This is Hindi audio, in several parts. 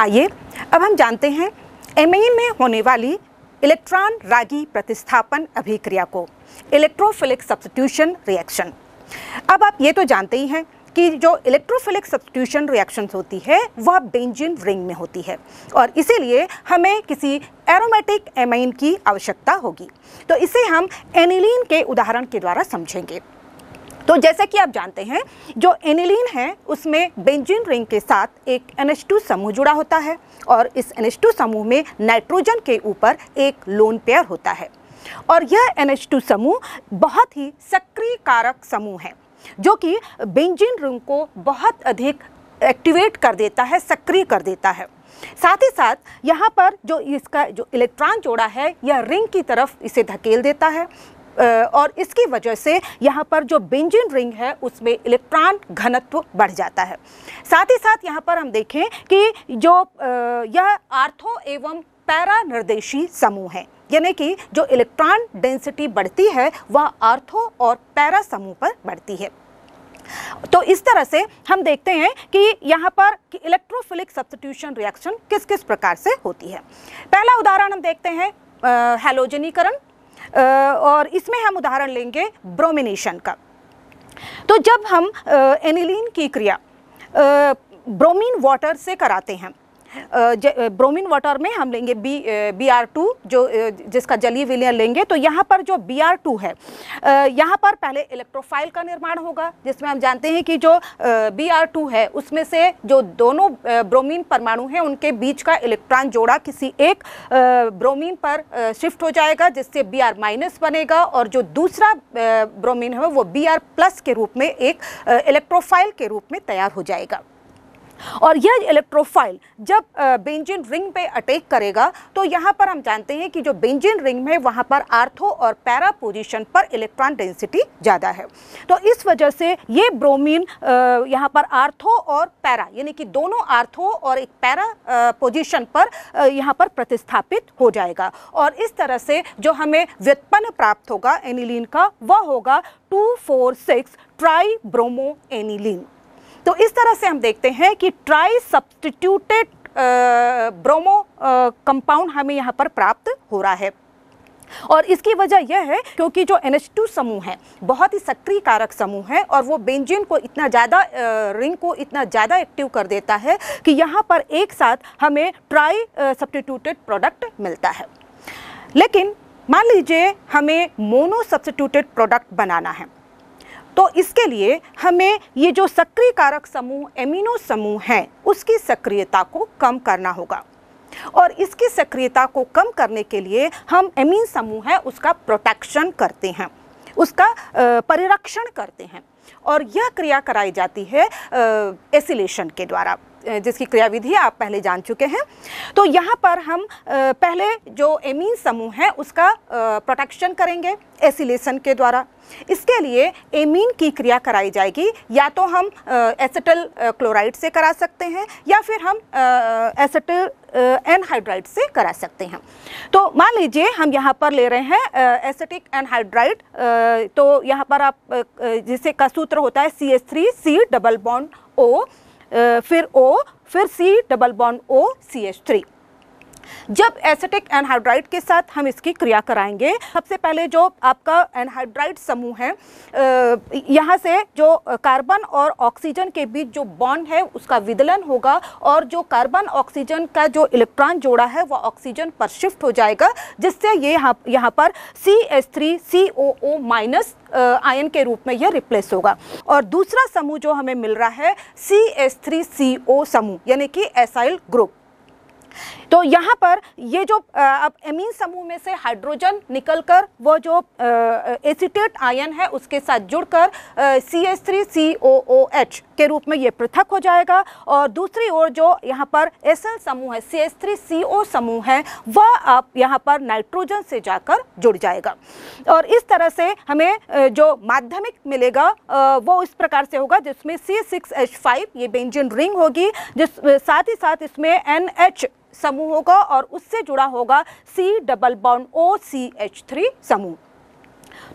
आइए अब हम जानते हैं एम में होने वाली इलेक्ट्रॉन रागी प्रतिस्थापन अभिक्रिया को इलेक्ट्रोफिलिक सब्सटीट्यूशन रिएक्शन अब आप ये तो जानते ही हैं कि जो इलेक्ट्रोफिलिक सब्सटीट्यूशन रिएक्शन होती है वह बेंजिन रिंग में होती है और इसीलिए हमें किसी एरोमेटिक एमाइन की आवश्यकता होगी तो इसे हम एनिलीन के उदाहरण के द्वारा समझेंगे तो जैसा कि आप जानते हैं जो एनिलीन है उसमें बेंजीन रिंग के साथ एक NH2 समूह जुड़ा होता है और इस NH2 समूह में नाइट्रोजन के ऊपर एक लोन पेयर होता है और यह NH2 समूह बहुत ही सक्रिय कारक समूह है जो कि बेंजीन रिंग को बहुत अधिक एक्टिवेट कर देता है सक्रिय कर देता है साथ ही साथ यहाँ पर जो इसका जो इलेक्ट्रॉन जोड़ा है यह रिंग की तरफ इसे धकेल देता है और इसकी वजह से यहाँ पर जो बेंजिन रिंग है उसमें इलेक्ट्रॉन घनत्व बढ़ जाता है साथ ही साथ यहाँ पर हम देखें कि जो यह आर्थो एवं पैरा निर्देशी समूह है यानी कि जो इलेक्ट्रॉन डेंसिटी बढ़ती है वह आर्थो और पैरा समूह पर बढ़ती है तो इस तरह से हम देखते हैं कि यहाँ पर कि इलेक्ट्रोफिलिक सब्सटीट्यूशन रिएक्शन किस किस प्रकार से होती है पहला उदाहरण हम देखते हैं हेलोजनीकरण और इसमें हम उदाहरण लेंगे ब्रोमिनेशन का तो जब हम एनिलीन की क्रिया ब्रोमीन वाटर से कराते हैं ब्रोमीन वाटर में हम लेंगे बी बी आर टू जो जिसका जलीय विलयन लेंगे तो यहाँ पर जो बी आर टू है यहाँ पर पहले इलेक्ट्रोफाइल का निर्माण होगा जिसमें हम जानते हैं कि जो बी आर टू है उसमें से जो दोनों ब्रोमीन परमाणु हैं उनके बीच का इलेक्ट्रॉन जोड़ा किसी एक ब्रोमीन पर शिफ्ट हो जाएगा जिससे बी आर माइनस बनेगा और जो दूसरा ब्रोमीन है वो बी आर प्लस के रूप में एक इलेक्ट्रोफाइल के रूप में तैयार हो जाएगा और यह इलेक्ट्रोफाइल जब बेंजिन रिंग पे अटैक करेगा तो यहाँ पर हम जानते हैं कि जो बेंजिन रिंग है वहाँ पर आर्थो और पैरा पोजिशन पर इलेक्ट्रॉन डेंसिटी ज़्यादा है तो इस वजह से ये ब्रोमीन यहाँ पर आर्थो और पैरा यानी कि दोनों आर्थो और एक पैरा पोजिशन पर यहाँ पर प्रतिस्थापित हो जाएगा और इस तरह से जो हमें व्युत्पन्न प्राप्त होगा एनिलीन का वह होगा two four six tribromoaniline तो इस तरह से हम देखते हैं कि ट्राई सब्सटीट्यूटेड ब्रोमो कंपाउंड हमें यहाँ पर प्राप्त हो रहा है और इसकी वजह यह है क्योंकि जो NH2 समूह है बहुत ही सक्रिय कारक समूह है और वो बेंजीन को इतना ज़्यादा रिंग को इतना ज़्यादा एक्टिव कर देता है कि यहाँ पर एक साथ हमें ट्राई सब्सटीट्यूटेड प्रोडक्ट मिलता है लेकिन मान लीजिए हमें मोनो सब्सटीट्यूटेड प्रोडक्ट बनाना है तो इसके लिए हमें ये जो सक्रिय कारक समूह एमिनो समूह हैं उसकी सक्रियता को कम करना होगा और इसकी सक्रियता को कम करने के लिए हम एमीन समूह है उसका प्रोटेक्शन करते हैं उसका परिरक्षण करते हैं और यह क्रिया कराई जाती है एसिलेशन के द्वारा जिसकी क्रियाविधि आप पहले जान चुके हैं तो यहाँ पर हम पहले जो एमीन समूह है उसका प्रोटेक्शन करेंगे एसिलेशन के द्वारा इसके लिए एमीन की क्रिया कराई जाएगी या तो हम एसेटल क्लोराइड से करा सकते हैं या फिर हम एसेटल एनहाइड्राइड से करा सकते हैं तो मान लीजिए हम यहाँ पर ले रहे हैं एसेटिक एनहाइड्राइड तो यहाँ पर आप जिसे का सूत्र होता है C S three C double bond O फिर ओ फिर C double bond O C H three जब एसेटिक एनहाइड्राइड के साथ हम इसकी क्रिया कराएंगे सबसे पहले जो आपका एनहाइड्राइड समूह है यहाँ से जो कार्बन और ऑक्सीजन के बीच जो बॉन्ड है उसका विदलन होगा और जो कार्बन ऑक्सीजन का जो इलेक्ट्रॉन जोड़ा है वह ऑक्सीजन पर शिफ्ट हो जाएगा जिससे ये यहाँ यहाँ पर C S three C O O minus ion के रूप में यह रिप्लेस होगा और दूसरा समूह जो हमें मिल रहा है सी एस थ्री सी ओ समूह यानी कि एसाइल ग्रुप तो यहाँ पर ये जो अब एमीन समूह में से हाइड्रोजन निकलकर वो जो एसीटेट आयन है उसके साथ जुड़कर C S three C O O H के रूप में ये पृथक हो जाएगा और दूसरी ओर जो यहाँ पर एस एल समूह है सी एस थ्री सी ओ समूह है वह आप यहाँ पर नाइट्रोजन से जाकर जुड़ जाएगा और इस तरह से हमें जो माध्यमिक मिलेगा वो इस प्रकार से होगा जिसमें सी सिक्स एच फाइव ये बेंजिन रिंग होगी जिस साथ ही साथ इसमें एन एच समूह होगा और उससे जुड़ा होगा C double bond O C H three समूह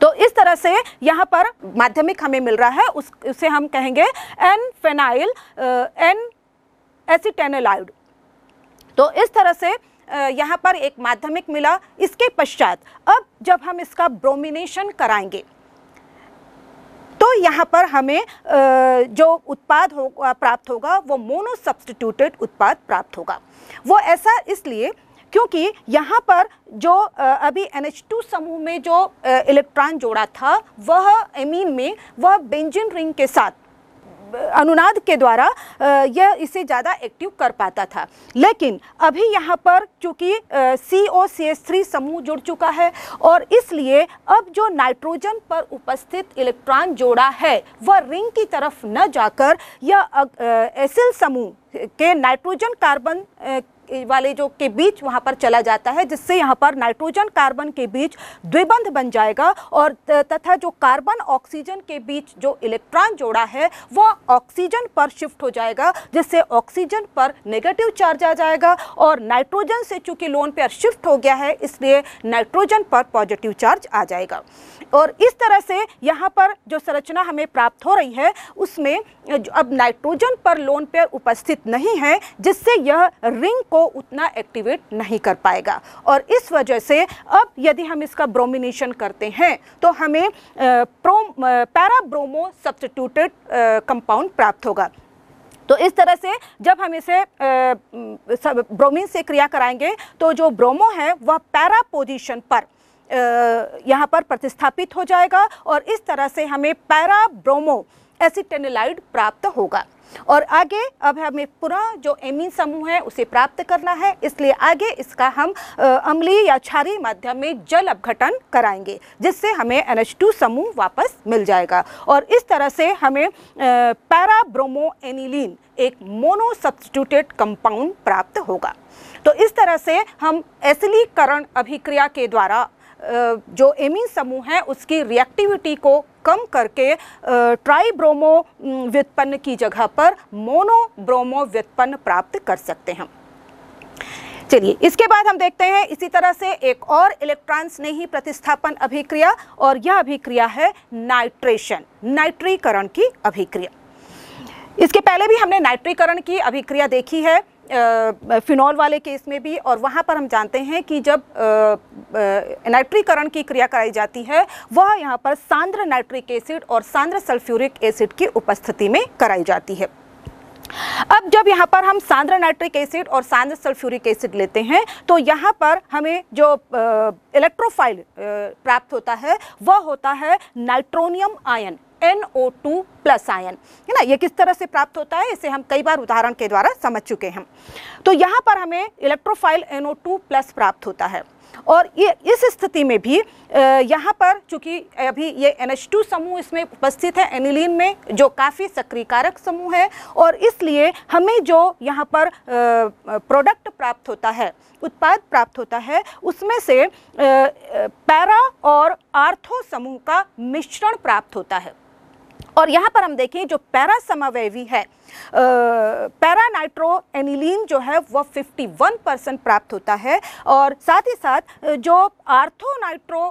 तो इस तरह से यहाँ पर माध्यमिक हमें मिल रहा है उस उसे हम कहेंगे एन फेनाइल एन एसिटेनलाइड तो इस तरह से यहाँ पर एक माध्यमिक मिला इसके पश्चात अब जब हम इसका ब्रोमिनेशन कराएंगे तो यहाँ पर हमें जो उत्पाद हो प्राप्त होगा वो मोनो सब्सटीट्यूटेड उत्पाद प्राप्त होगा वो ऐसा इसलिए क्योंकि यहाँ पर जो अभी NH2 समूह में जो इलेक्ट्रॉन जोड़ा था वह एमीन में वह बेंजिन रिंग के साथ अनुनाद के द्वारा यह इसे ज़्यादा एक्टिव कर पाता था लेकिन अभी यहाँ पर चूँकि सी ओ सी एस थ्री समूह जुड़ चुका है और इसलिए अब जो नाइट्रोजन पर उपस्थित इलेक्ट्रॉन जोड़ा है वह रिंग की तरफ न जाकर यह एसिल समूह के नाइट्रोजन कार्बन वाले जो के बीच वहाँ पर चला जाता है जिससे यहाँ पर नाइट्रोजन कार्बन के बीच द्विबंध बन जाएगा और तथा जो कार्बन ऑक्सीजन के बीच जो इलेक्ट्रॉन जोड़ा है वह ऑक्सीजन पर शिफ्ट हो जाएगा जिससे ऑक्सीजन पर नेगेटिव चार्ज आ जाएगा और नाइट्रोजन से चूंकि लोन पेयर शिफ्ट हो गया है इसलिए नाइट्रोजन पर पॉजिटिव चार्ज आ जाएगा और इस तरह से यहाँ पर जो संरचना हमें प्राप्त हो रही है उसमें अब नाइट्रोजन पर लोन पेयर उपस्थित नहीं है जिससे यह रिंग को उतना एक्टिवेट नहीं कर पाएगा और इस वजह से अब यदि हम इसका ब्रोमिनेशन करते हैं तो हमें पैरा ब्रोमो सब्सटीट्यूटेड कंपाउंड प्राप्त होगा तो इस तरह से जब हम इसे ब्रोमीन से क्रिया कराएंगे तो जो ब्रोमो है वह पैरा पोजिशन पर यहाँ पर प्रतिस्थापित हो जाएगा और इस तरह से हमें पैरा ब्रोमो एसिटेनिलाइड प्राप्त होगा और आगे अब हमें पूरा जो एमिन समूह है उसे प्राप्त करना है इसलिए आगे इसका हम अम्लीय या क्षारीय माध्यम में जल अपघटन कराएंगे जिससे हमें NH2 समूह वापस मिल जाएगा और इस तरह से हमें पैराब्रोमो एनिलीन एक मोनो सब्सटीट्यूटेड कंपाउंड प्राप्त होगा तो इस तरह से हम एसिलीकरण अभिक्रिया के द्वारा जो एमिन समूह है उसकी रिएक्टिविटी को कम करके ट्राई ब्रोमो व्युत्पन्न की जगह पर मोनो ब्रोमो व्युत्पन्न प्राप्त कर सकते हैं चलिए इसके बाद हम देखते हैं इसी तरह से एक और इलेक्ट्रॉन स्नेही प्रतिस्थापन अभिक्रिया और यह अभिक्रिया है नाइट्रेशन नाइट्रीकरण की अभिक्रिया इसके पहले भी हमने नाइट्रीकरण की अभिक्रिया देखी है फिनॉल वाले केस में भी और वहाँ पर हम जानते हैं कि जब नाइट्रीकरण की क्रिया कराई जाती है वह यहाँ पर सांद्र नाइट्रिक एसिड और सांद्र सल्फ्यूरिक एसिड की उपस्थिति में कराई जाती है अब जब यहाँ पर हम सांद्र नाइट्रिक एसिड और सांद्र सल्फ्यूरिक एसिड लेते हैं तो यहाँ पर हमें जो इलेक्ट्रोफाइल प्राप्त होता है वह होता है nitronium ion NO2 plus ion है ना ये किस तरह से प्राप्त होता है इसे हम कई बार उदाहरण के द्वारा समझ चुके हैं तो यहाँ पर हमें इलेक्ट्रोफाइल NO2 प्लस प्राप्त होता है और ये इस स्थिति में भी यहाँ पर चूँकि अभी ये NH2 समूह इसमें उपस्थित है एनिलीन में जो काफ़ी सक्रिय कारक समूह है और इसलिए हमें जो यहाँ पर प्रोडक्ट प्राप्त होता है उत्पाद प्राप्त होता है उसमें से पैरा और आर्थो समूह का मिश्रण प्राप्त होता है और यहाँ पर हम देखें जो पैरा समावैवी है पैरा नाइट्रो एनिलीन जो है वह 51 परसेंट प्राप्त होता है और साथ ही साथ जो आर्थो नाइट्रो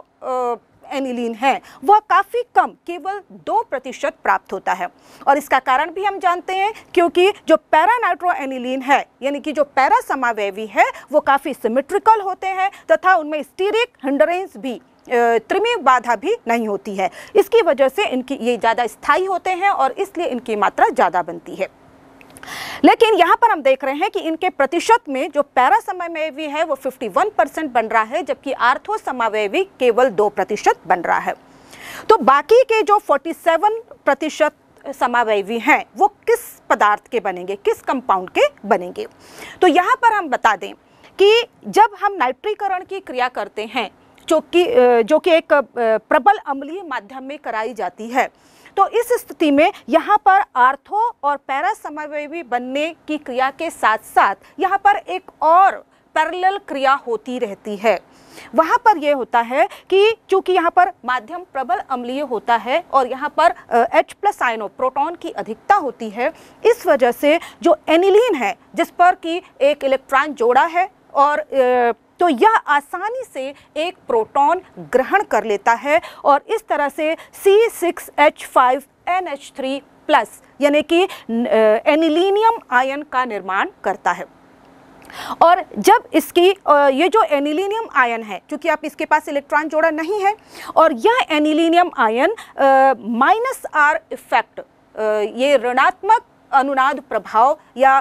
एनिलीन है वह काफ़ी कम केवल दो प्रतिशत प्राप्त होता है और इसका कारण भी हम जानते हैं क्योंकि जो पैरानाइट्रो एनिलीन है यानी कि जो पैरा समावयवी है वो काफ़ी सिमेट्रिकल होते हैं तथा उनमें स्टीरिक हंडरेंस भी त्रिमी बाधा भी नहीं होती है इसकी वजह से इनकी ये ज़्यादा स्थायी होते हैं और इसलिए इनकी मात्रा ज़्यादा बनती है लेकिन यहाँ पर हम देख रहे हैं कि इनके प्रतिशत में जो पैरा समावयवी है वो 51 परसेंट बन रहा है जबकि आर्थो समावयवी केवल दो प्रतिशत बन रहा है तो बाकी के जो 47 प्रतिशत समावयवी हैं वो किस पदार्थ के बनेंगे किस कंपाउंड के बनेंगे तो यहाँ पर हम बता दें कि जब हम नाइट्रीकरण की क्रिया करते हैं जो कि जो कि एक प्रबल अमली माध्यम में कराई जाती है तो इस स्थिति में यहाँ पर आर्थो और पैरा समवयवी बनने की क्रिया के साथ साथ यहाँ पर एक और पैरल क्रिया होती रहती है वहाँ पर यह होता है कि चूंकि यहाँ पर माध्यम प्रबल अम्लीय होता है और यहाँ पर H प्लस आइनो प्रोटॉन की अधिकता होती है इस वजह से जो एनिलीन है जिस पर कि एक इलेक्ट्रॉन जोड़ा है और तो यह आसानी से एक प्रोटॉन ग्रहण कर लेता है और इस तरह से C6H5NH3 प्लस यानी कि एनिलीनियम आयन का निर्माण करता है और जब इसकी ये जो एनिलीनियम आयन है क्योंकि आप इसके पास इलेक्ट्रॉन जोड़ा नहीं है और यह anilinium ion minus R effect ये ऋणात्मक अनुनाद प्रभाव या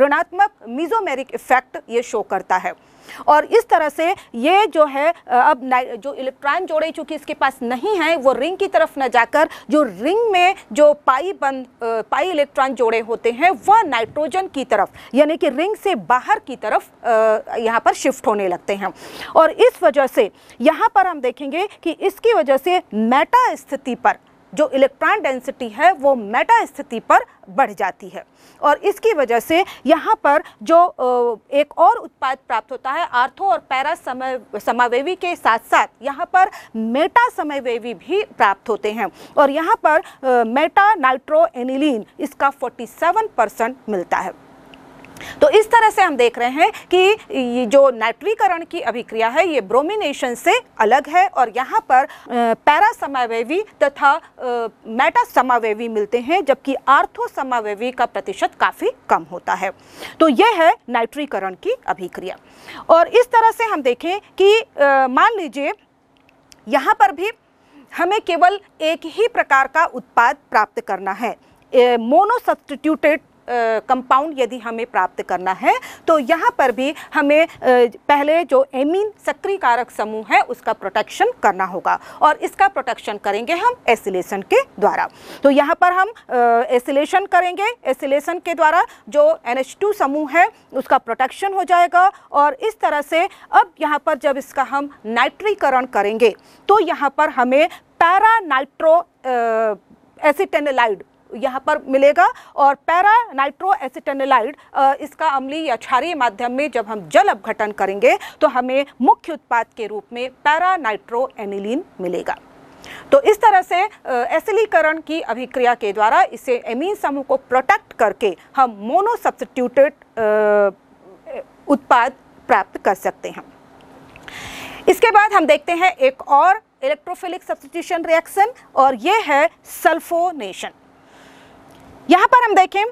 ऋणात्मक मिजोमेरिक इफेक्ट ये शो करता है और इस तरह से ये जो है अब जो इलेक्ट्रॉन जोड़े चूँकि इसके पास नहीं है वो रिंग की तरफ न जाकर जो रिंग में जो पाई बंद पाई इलेक्ट्रॉन जोड़े होते हैं वह नाइट्रोजन की तरफ यानी कि रिंग से बाहर की तरफ यहाँ पर शिफ्ट होने लगते हैं और इस वजह से यहाँ पर हम देखेंगे कि इसकी वजह से मेटा स्थिति पर जो इलेक्ट्रॉन डेंसिटी है वो मेटा स्थिति पर बढ़ जाती है और इसकी वजह से यहाँ पर जो एक और उत्पाद प्राप्त होता है आर्थो और पैरा समय समावेवी के साथ साथ यहाँ पर मेटा समयवेवी भी प्राप्त होते हैं और यहाँ पर मेटा नाइट्रो एनिलीन इसका 47 परसेंट मिलता है तो इस तरह से हम देख रहे हैं कि जो नाइट्रीकरण की अभिक्रिया है ये ब्रोमिनेशन से अलग है और यहाँ पर पैरा समावेवी तथा मेटा समावेवी मिलते हैं जबकि आर्थो समावेवी का प्रतिशत काफ़ी कम होता है तो यह है नाइट्रीकरण की अभिक्रिया और इस तरह से हम देखें कि मान लीजिए यहाँ पर भी हमें केवल एक ही प्रकार का उत्पाद प्राप्त करना है मोनो सब्सटीट्यूटेड कंपाउंड यदि हमें प्राप्त करना है तो यहाँ पर भी हमें पहले जो एमीन सक्रिय कारक समूह है उसका प्रोटेक्शन करना होगा और इसका प्रोटेक्शन करेंगे हम एसिलेशन के द्वारा तो यहाँ पर हम एसिलेशन करेंगे एसिलेशन के द्वारा जो एन समूह है उसका प्रोटेक्शन हो जाएगा और इस तरह से अब यहाँ पर जब इसका हम नाइट्रीकरण करेंगे तो यहाँ पर हमें पैरा नाइट्रो एसिटेनलाइड यहाँ पर मिलेगा और पैरा नाइट्रो एसिटेनलाइड इसका अमली या क्षारीय माध्यम में जब हम जल अपघटन करेंगे तो हमें मुख्य उत्पाद के रूप में पैरा नाइट्रो एनिलीन मिलेगा तो इस तरह से एसिलीकरण की अभिक्रिया के द्वारा इसे एमीन समूह को प्रोटेक्ट करके हम मोनो सब्सटीट्यूटेड उत्पाद प्राप्त कर सकते हैं इसके बाद हम देखते हैं एक और इलेक्ट्रोफिलिक सब्सटीट्यूशन रिएक्शन और ये है सल्फोनेशन यहाँ पर हम देखें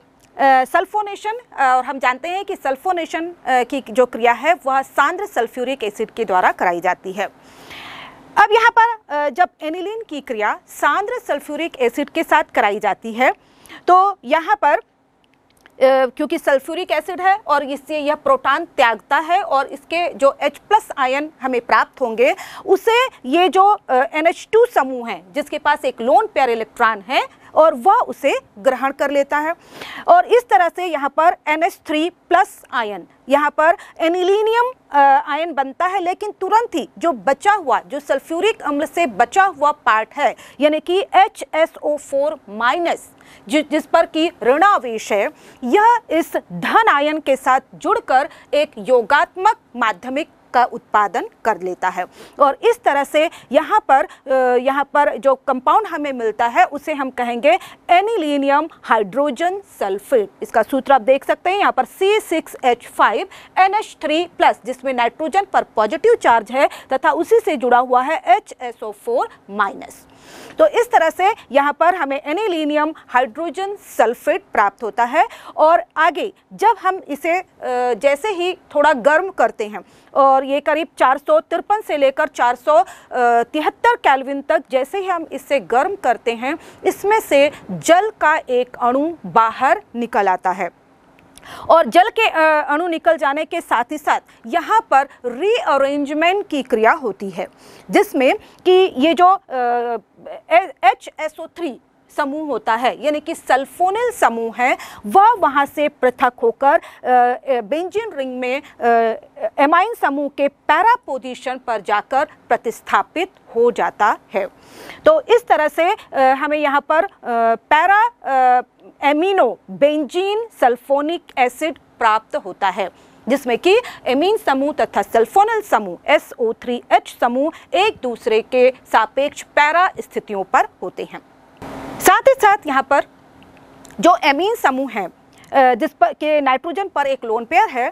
सल्फोनेशन और हम जानते हैं कि सल्फोनेशन की जो क्रिया है वह सांद्र सल्फ्यूरिक एसिड के द्वारा कराई जाती है अब यहाँ पर जब एनिलिन की क्रिया सांद्र सल्फ्यूरिक एसिड के साथ कराई जाती है तो यहाँ पर क्योंकि सल्फ्यूरिक एसिड है और इससे यह प्रोटॉन त्यागता है और इसके जो H प्लस आयन हमें प्राप्त होंगे उसे ये जो एन एच टू समूह है जिसके पास एक लोन पेयर इलेक्ट्रॉन है और वह उसे ग्रहण कर लेता है और इस तरह से यहाँ पर N H three plus ion यहाँ पर एनिलीनियम आयन बनता है लेकिन तुरंत ही जो बचा हुआ जो सल्फ्यूरिक अम्ल से बचा हुआ पार्ट है यानी कि H S O four minus जिस पर कि ऋणावेश है यह इस धन आयन के साथ जुड़कर एक योगात्मक माध्यमिक का उत्पादन कर लेता है और इस तरह से यहाँ पर यहाँ पर जो कंपाउंड हमें मिलता है उसे हम कहेंगे एनिलीनियम हाइड्रोजन सल्फेट इसका सूत्र आप देख सकते हैं यहाँ पर C six H five N H three plus जिसमें नाइट्रोजन पर पॉजिटिव चार्ज है तथा उसी से जुड़ा हुआ है H S O four minus तो इस तरह से यहाँ पर हमें एनिलीनियम हाइड्रोजन सल्फेट प्राप्त होता है और आगे जब हम इसे जैसे ही थोड़ा गर्म करते हैं और ये करीब चार से लेकर चार कैलविन तक जैसे ही हम इसे गर्म करते हैं इसमें से जल का एक अणु बाहर निकल आता है और जल के अणु निकल जाने के साथ ही साथ यहाँ पर रीअरेंजमेंट की क्रिया होती है जिसमें कि ये जो एच एस ओ थ्री समूह होता है यानी कि सल्फोनिल समूह है वह वहाँ से पृथक होकर बेंजिन रिंग में एमाइन समूह के पैरा पोजिशन पर जाकर प्रतिस्थापित हो जाता है तो इस तरह से हमें यहाँ पर para amino benzene sulphonic acid प्राप्त होता है जिसमें कि एमीन समूह तथा सल्फोनल समूह SO3H समूह एक दूसरे के सापेक्ष पैरा स्थितियों पर होते हैं साथ ही साथ यहाँ पर जो एमीन समूह हैं जिस पर के नाइट्रोजन पर एक लोन पेयर है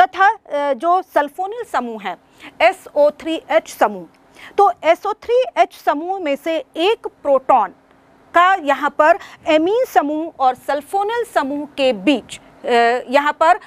तथा जो सल्फोनिल समूह है एस ओ थ्री एच समूह तो एस ओ थ्री एच समूह में से एक प्रोटॉन का यहाँ पर एमीन समूह और सल्फोनिल समूह के बीच यहाँ पर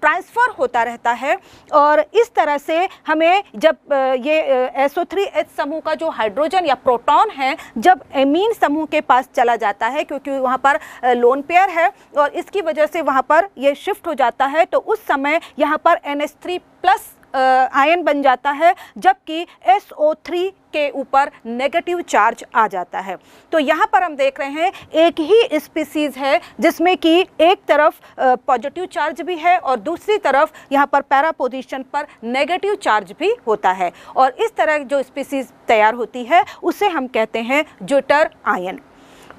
ट्रांसफ़र होता रहता है और इस तरह से हमें जब ये एस ओ थ्री एच समूह का जो हाइड्रोजन या प्रोटॉन है जब एमीन समूह के पास चला जाता है क्योंकि वहाँ पर लोन पेयर है और इसकी वजह से वहाँ पर ये शिफ्ट हो जाता है तो उस समय यहाँ पर N S three plus ion बन जाता है जबकि SO3 के ऊपर नेगेटिव चार्ज आ जाता है तो यहाँ पर हम देख रहे हैं एक ही स्पीसीज़ है जिसमें कि एक तरफ पॉजिटिव चार्ज भी है और दूसरी तरफ यहाँ पर पैरा पोजिशन पर नेगेटिव चार्ज भी होता है और इस तरह जो स्पीसीज़ तैयार होती है उसे हम कहते हैं जुटर आयन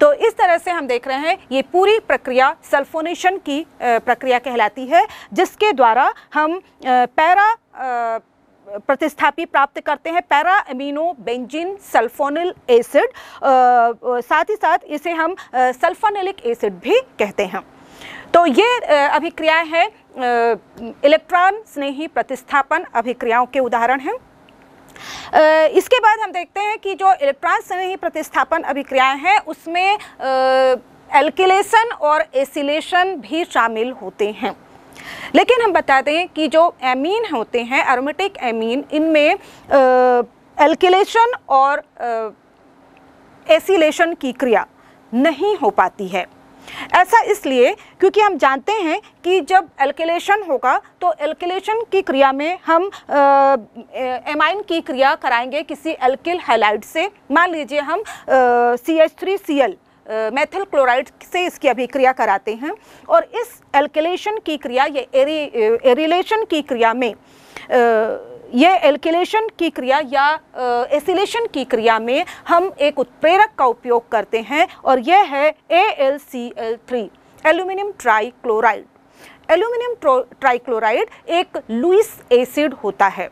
तो इस तरह से हम देख रहे हैं ये पूरी प्रक्रिया सल्फोनेशन की प्रक्रिया कहलाती है जिसके द्वारा हम पैरा प्रतिस्थापी प्राप्त करते हैं para amino benzene sulphonyl acid साथ ही साथ इसे हम सल्फानिलिक एसिड भी कहते हैं तो ये अभिक्रियाएं हैं इलेक्ट्रॉन स्नेही प्रतिस्थापन अभिक्रियाओं के उदाहरण हैं इसके बाद हम देखते हैं कि जो इलेक्ट्रॉन स्नेही प्रतिस्थापन अभिक्रियाएं हैं उसमें एल्किलेशन और एसिलेशन भी शामिल होते हैं लेकिन हम बता दें कि जो एमीन होते हैं एरोमेटिक एमीन इनमें एल्किलेशन और एसिलेशन की क्रिया नहीं हो पाती है ऐसा इसलिए क्योंकि हम जानते हैं कि जब एल्केलेशन होगा तो एल्केलेशन की क्रिया में हम एमाइन की क्रिया कराएंगे किसी एल्किल हेलाइड से मान लीजिए हम C H three C L methyl chloride से इसकी अभिक्रिया कराते हैं और इस एल्केलेशन की क्रिया एरी एरिलेशन की क्रिया में आ, ये एल्केलेशन की क्रिया या एसिलेशन की क्रिया में हम एक उत्प्रेरक का उपयोग करते हैं और यह है A L C L three aluminium trichloride aluminium trichloride एक लुइस एसिड होता है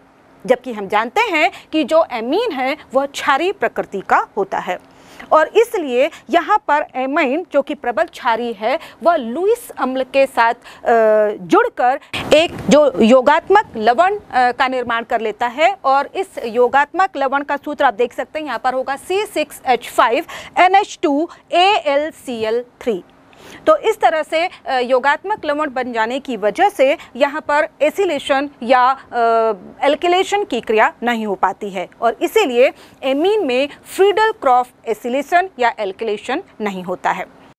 जबकि हम जानते हैं कि जो एमीन है वह क्षारी प्रकृति का होता है और इसलिए यहाँ पर एमाइन जो कि प्रबल क्षारी है वह लुइस अम्ल के साथ जुड़कर एक जो योगात्मक लवण का निर्माण कर लेता है और इस योगात्मक लवण का सूत्र आप देख सकते हैं यहाँ पर होगा C six H five N H two A L C L three तो इस तरह से योगात्मक लवण बन जाने की वजह से यहाँ पर एसिलेशन या एल्किलेशन की क्रिया नहीं हो पाती है और इसीलिए एमीन में फ्रीडल क्रॉफ एसिलेशन या एल्किलेशन नहीं होता है